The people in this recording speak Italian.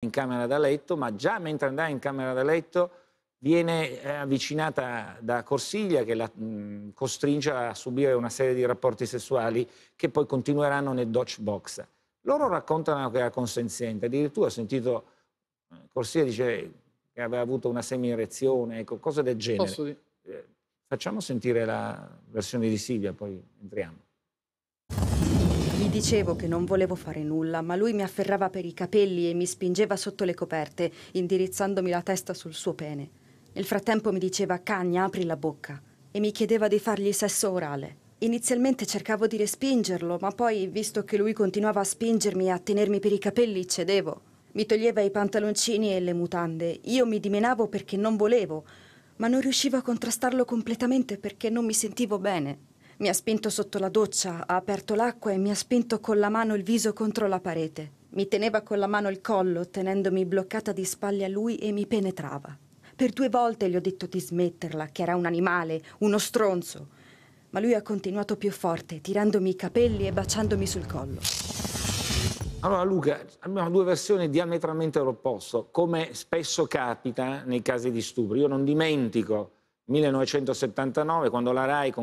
in camera da letto, ma già mentre andava in camera da letto viene eh, avvicinata da Corsiglia che la mh, mm, costringe a subire una serie di rapporti sessuali che poi continueranno nel Dodge Box. Loro raccontano che era consenziente, addirittura ho sentito eh, Corsiglia dice che aveva avuto una semi-erezione, ecco, cose del genere. Posso... Eh, facciamo sentire la versione di Silvia, poi entriamo dicevo che non volevo fare nulla, ma lui mi afferrava per i capelli e mi spingeva sotto le coperte, indirizzandomi la testa sul suo pene. Nel frattempo mi diceva cagna, apri la bocca, e mi chiedeva di fargli sesso orale. Inizialmente cercavo di respingerlo, ma poi, visto che lui continuava a spingermi e a tenermi per i capelli, cedevo. Mi toglieva i pantaloncini e le mutande. Io mi dimenavo perché non volevo, ma non riuscivo a contrastarlo completamente perché non mi sentivo bene. Mi ha spinto sotto la doccia, ha aperto l'acqua e mi ha spinto con la mano il viso contro la parete. Mi teneva con la mano il collo, tenendomi bloccata di spalle a lui e mi penetrava. Per due volte gli ho detto di smetterla, che era un animale, uno stronzo. Ma lui ha continuato più forte, tirandomi i capelli e baciandomi sul collo. Allora Luca, abbiamo due versioni diametralmente opposte, come spesso capita nei casi di stupro. Io non dimentico 1979 quando la RAI con